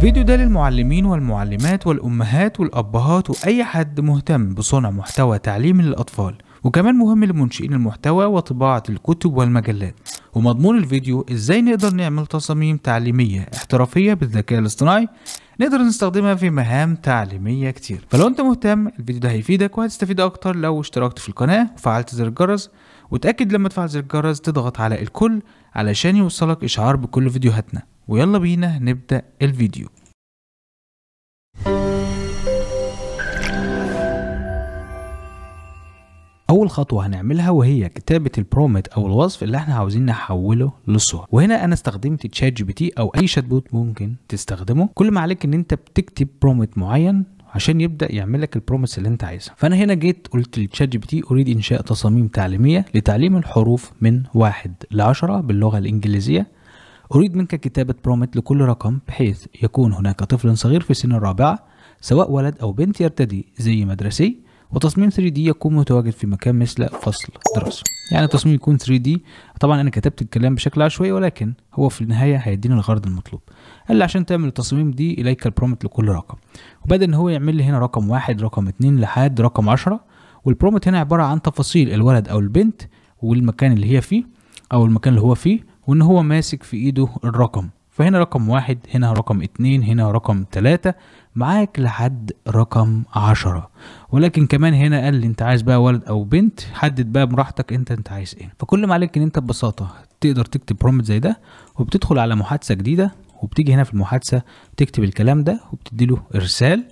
الفيديو ده للمعلمين والمعلمات والأمهات والأبهات وأي حد مهتم بصنع محتوى تعليمي للأطفال وكمان مهم لمنشئين المحتوى وطباعة الكتب والمجلات ومضمون الفيديو ازاي نقدر نعمل تصاميم تعليمية احترافية بالذكاء الاصطناعي نقدر نستخدمها في مهام تعليمية كتير فلو انت مهتم الفيديو ده هيفيدك وهتستفيد اكتر لو اشتركت في القناة وفعلت زر الجرس وتأكد لما تفعل زر الجرس تضغط على الكل علشان يوصلك اشعار بكل فيديوهاتنا ويلا بينا نبدأ الفيديو اول خطوه هنعملها وهي كتابه البرومت او الوصف اللي احنا عاوزين نحوله للصوره وهنا انا استخدمت تشات جي بي تي او اي شات بوت ممكن تستخدمه كل ما عليك ان انت بتكتب برومت معين عشان يبدا يعمل لك البروميس اللي انت عايزها فانا هنا جيت قلت للتشات جي بي تي اريد انشاء تصاميم تعليميه لتعليم الحروف من واحد ل 10 باللغه الانجليزيه أريد منك كتابة برومت لكل رقم بحيث يكون هناك طفل صغير في سن الرابعة سواء ولد أو بنت يرتدي زي مدرسي وتصميم 3D يكون متواجد في مكان مثل فصل دراسة يعني التصميم يكون 3D طبعا أنا كتبت الكلام بشكل عشوائي ولكن هو في النهاية هيديني الغرض المطلوب قال لي عشان تعمل التصميم دي إليك البرومت لكل رقم وبدأ إن هو يعمل لي هنا رقم واحد رقم اتنين لحد رقم عشرة والبرومت هنا عبارة عن تفاصيل الولد أو البنت والمكان اللي هي فيه أو المكان اللي هو فيه وان هو ماسك في ايده الرقم فهنا رقم واحد هنا رقم اتنين هنا رقم تلاتة معاك لحد رقم عشرة ولكن كمان هنا قال لي انت عايز بقى ولد او بنت حدد بقى براحتك انت انت عايز ايه فكل ما عليك ان انت ببساطة تقدر تكتب برومت زي ده وبتدخل على محادثة جديدة وبتيجي هنا في المحادثة تكتب الكلام ده وبتديله ارسال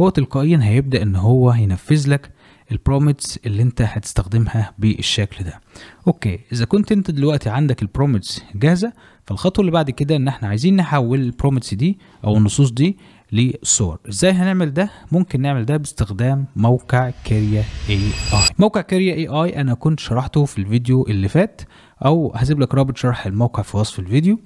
هو تلقائيا هيبدأ ان هو ينفذ لك البرومتس اللي انت هتستخدمها بالشكل ده اوكي اذا كنت انت دلوقتي عندك البرومتس جاهزه فالخطوه اللي بعد كده ان احنا عايزين نحول البرومتس دي او النصوص دي لصور ازاي هنعمل ده ممكن نعمل ده باستخدام موقع كاريا اي اي موقع كاريا اي اي انا كنت شرحته في الفيديو اللي فات او هسيب لك رابط شرح الموقع في وصف الفيديو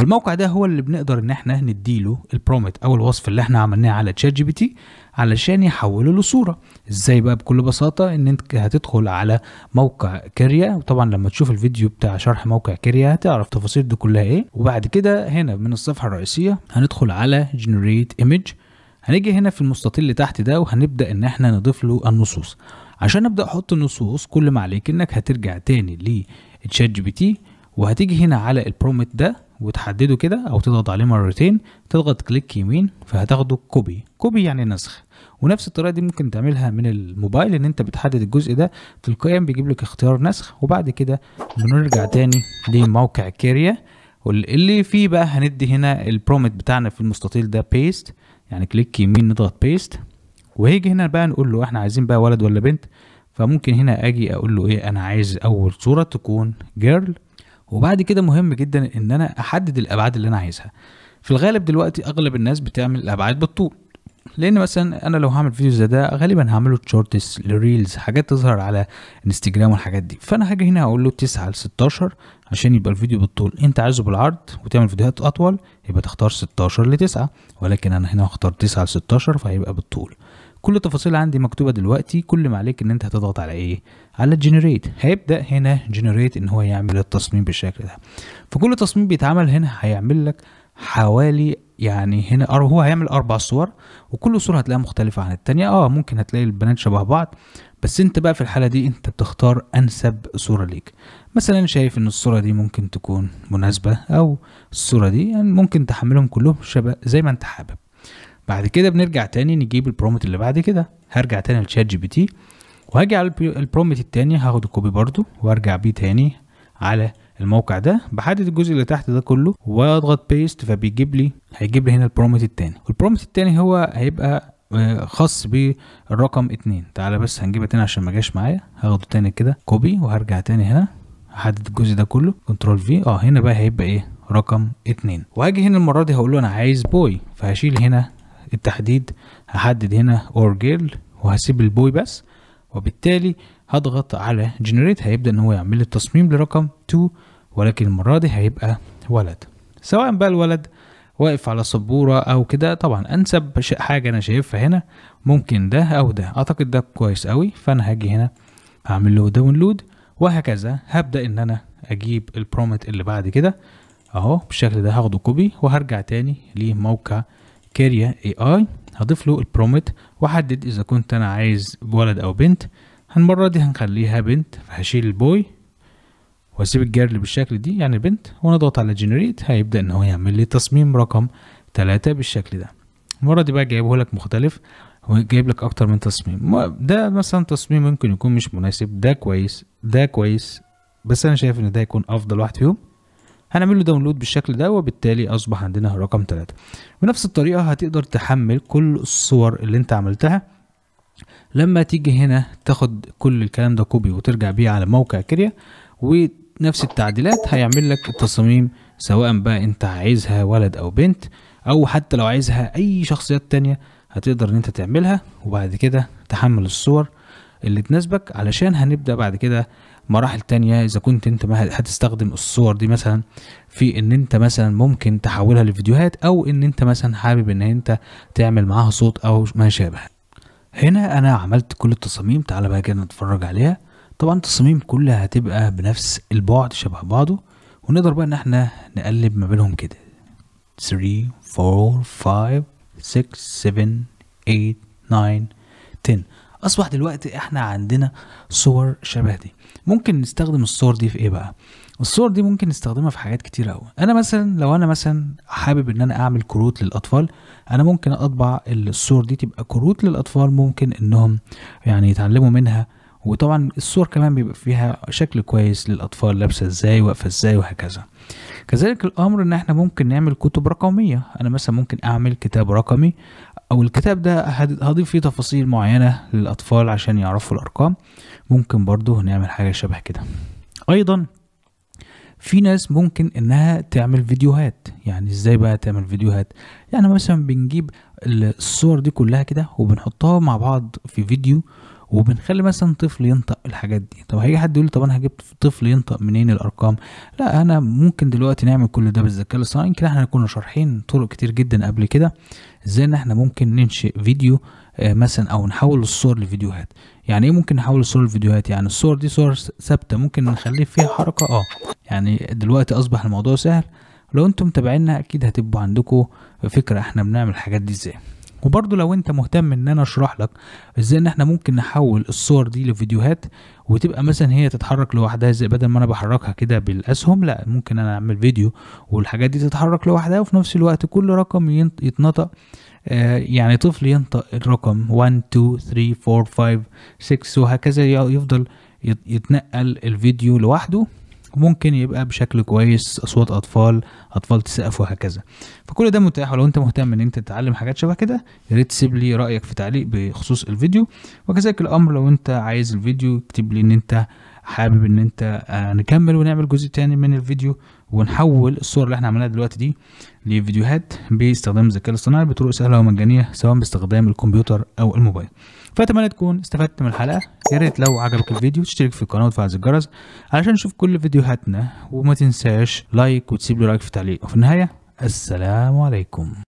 والموقع ده هو اللي بنقدر ان احنا نديله البرومت او الوصف اللي احنا عملناه على تشات جي بي تي علشان يحوله لصوره ازاي بقى بكل بساطه ان انت هتدخل على موقع كاريا وطبعا لما تشوف الفيديو بتاع شرح موقع كاريا هتعرف التفاصيل دي كلها ايه وبعد كده هنا من الصفحه الرئيسيه هندخل على جنريت ايمج هنيجي هنا في المستطيل اللي تحت ده وهنبدا ان احنا نضيف له النصوص عشان ابدا احط النصوص كل ما عليك انك هترجع تاني لتشات جي بي تي وهتيجي هنا على البرومت ده وتحدده كده او تضغط عليه مرتين تضغط كليك يمين فهتاخده كوبي كوبي يعني نسخ ونفس الطريقه دي ممكن تعملها من الموبايل ان انت بتحدد الجزء ده تلقائيا بيجيب لك اختيار نسخ وبعد كده بنرجع تاني لموقع كيريا واللي فيه بقى هندي هنا البرومت بتاعنا في المستطيل ده بيست يعني كليك يمين نضغط بيست وهيجي هنا بقى نقول له احنا عايزين بقى ولد ولا بنت فممكن هنا اجي اقول له ايه انا عايز اول صوره تكون جيرل وبعد كده مهم جدا ان انا احدد الابعاد اللي انا عايزها في الغالب دلوقتي اغلب الناس بتعمل الابعاد بالطول لان مثلا انا لو هعمل فيديو زي ده غالبا هعمله تشورتس لريلز حاجات تظهر على انستجرام والحاجات دي فانا هاجي هنا اقول له 9 ل 16 عشان يبقى الفيديو بالطول انت عايزه بالعرض وتعمل فيديوهات اطول يبقى تختار 16 ل 9 ولكن انا هنا هختار 9 ل 16 فهيبقى بالطول كل التفاصيل عندي مكتوبه دلوقتي كل ما عليك ان انت هتضغط على ايه على جنريت هيبدا هنا جنريت ان هو يعمل التصميم بالشكل ده فكل تصميم بيتعمل هنا هيعمل لك حوالي يعني هنا هو هيعمل اربع صور وكل صوره هتلاقيها مختلفه عن التانية اه ممكن هتلاقي البنات شبه بعض بس انت بقى في الحاله دي انت بتختار انسب صوره ليك مثلا شايف ان الصوره دي ممكن تكون مناسبه او الصوره دي يعني ممكن تحملهم كلهم شبه زي ما انت حابب بعد كده بنرجع تاني نجيب البرومت اللي بعد كده هرجع تاني لشات جي بي تي وهاجي على البرومت التاني هاخد الكوبي برضو وارجع بيه تاني على الموقع ده بحدد الجزء اللي تحت ده كله واضغط بيست فبيجيب لي هيجيب لي هنا البرومت التاني والبرومت التاني هو هيبقى آه، خاص بالرقم اتنين تعالى بس هنجيبها تاني عشان ما جاش معايا هاخده تاني كده كوبي وهرجع تاني هنا هحدد الجزء ده كله كنترول في اه هنا بقى هيبقى ايه رقم اتنين وهاجي هنا المره دي هقول له انا عايز بوي فهشيل هنا التحديد هحدد هنا اور جيرل وهسيب البوي بس وبالتالي هضغط على جنريت هيبدا ان هو يعمل لي التصميم لرقم 2 ولكن المره دي هيبقى ولد سواء بقى الولد واقف على سبوره او كده طبعا انسب حاجه انا شايفها هنا ممكن ده او ده اعتقد ده كويس قوي فانا هاجي هنا هعمل له داونلود وهكذا هبدا ان انا اجيب البرومت اللي بعد كده اهو بالشكل ده هاخده كوبي وهرجع تاني لموقع كاريا اي اي هضيف له البرومت واحدد اذا كنت انا عايز ولد او بنت المره دي هنخليها بنت فهشيل البوي واسيب الجيرل بالشكل دي يعني بنت ونضغط على جنريت هيبدا ان هو يعمل لي تصميم رقم ثلاثة بالشكل ده المره دي بقى جايبه لك مختلف وجايب لك اكتر من تصميم ده مثلا تصميم ممكن يكون مش مناسب ده كويس ده كويس بس انا شايف ان ده يكون افضل واحد فيهم هنعمل له داونلود بالشكل ده وبالتالي اصبح عندنا رقم 3 بنفس الطريقه هتقدر تحمل كل الصور اللي انت عملتها لما تيجي هنا تاخد كل الكلام ده كوبي وترجع بيه على موقع كريا ونفس التعديلات هيعمل لك التصاميم سواء بقى انت عايزها ولد او بنت او حتى لو عايزها اي شخصيات تانية هتقدر ان انت تعملها وبعد كده تحمل الصور اللي تناسبك علشان هنبدا بعد كده مراحل تانية اذا كنت انت هتستخدم الصور دي مثلا في ان انت مثلا ممكن تحولها لفيديوهات او ان انت مثلا حابب ان انت تعمل معاها صوت او ما شابه هنا انا عملت كل التصاميم تعالى بقى كده نتفرج عليها طبعا التصاميم كلها هتبقى بنفس البعد شبه بعضه ونقدر بقى ان احنا نقلب ما بينهم كده 3 4 5 6 7 8 9 10 اصبح دلوقتي احنا عندنا صور شبه دي ممكن نستخدم الصور دي في ايه بقى الصور دي ممكن نستخدمها في حاجات كتير قوي انا مثلا لو انا مثلا حابب ان انا اعمل كروت للاطفال انا ممكن اطبع الصور دي تبقى كروت للاطفال ممكن انهم يعني يتعلموا منها وطبعا الصور كمان بيبقى فيها شكل كويس للاطفال لابسه ازاي واقفه ازاي وهكذا كذلك الامر ان احنا ممكن نعمل كتب رقميه انا مثلا ممكن اعمل كتاب رقمي او الكتاب ده هضيف فيه تفاصيل معينة للاطفال عشان يعرفوا الارقام ممكن برضو نعمل حاجة شبه كده ايضا في ناس ممكن انها تعمل فيديوهات يعني ازاي بقى تعمل فيديوهات يعني مثلا بنجيب الصور دي كلها كده وبنحطها مع بعض في فيديو وبنخلي مثلا طفل ينطق الحاجات دي طب هيجي حد يقول طب انا هجيب طفل ينطق منين الارقام لا انا ممكن دلوقتي نعمل كل ده بالذكاء الاصطناعي يمكن احنا كنا شارحين طرق كتير جدا قبل كده ازاي ان احنا ممكن ننشئ فيديو آه، مثلا او نحول الصور لفيديوهات يعني ايه ممكن نحول الصور لفيديوهات يعني الصور دي صور ثابته ممكن نخليه فيها حركه اه يعني دلوقتي اصبح الموضوع سهل لو انتم متابعينا اكيد هتبقوا عندكم فكره احنا بنعمل الحاجات دي ازاي وبرضو لو انت مهتم ان انا اشرح لك ازاي ان احنا ممكن نحول الصور دي لفيديوهات وتبقى مثلا هي تتحرك لوحدها ازاي بدل ما انا بحركها كده بالاسهم لا ممكن انا اعمل فيديو والحاجات دي تتحرك لوحدها وفي نفس الوقت كل رقم يتنطق آه يعني طفل ينطق الرقم 1 2 3 4 5 6 وهكذا يفضل يتنقل الفيديو لوحده ممكن يبقى بشكل كويس اصوات اطفال اطفال تسقف وهكذا فكل ده متاح ولو انت مهتم ان انت تتعلم حاجات شبه كده يا ريت تسيب لي رايك في تعليق بخصوص الفيديو وكذلك الامر لو انت عايز الفيديو اكتب لي ان انت حابب ان انت آه، نكمل ونعمل جزء تاني من الفيديو ونحول الصور اللي احنا عملناها دلوقتي دي لفيديوهات باستخدام الذكاء الاصطناعي بطرق سهله ومجانيه سواء باستخدام الكمبيوتر او الموبايل فاتمنى تكون استفدت من الحلقه يا ريت لو عجبك الفيديو تشترك في القناه وتفعل الجرس علشان تشوف كل فيديوهاتنا وما تنساش لايك وتسيب لي رايك في تعليق وفي النهايه السلام عليكم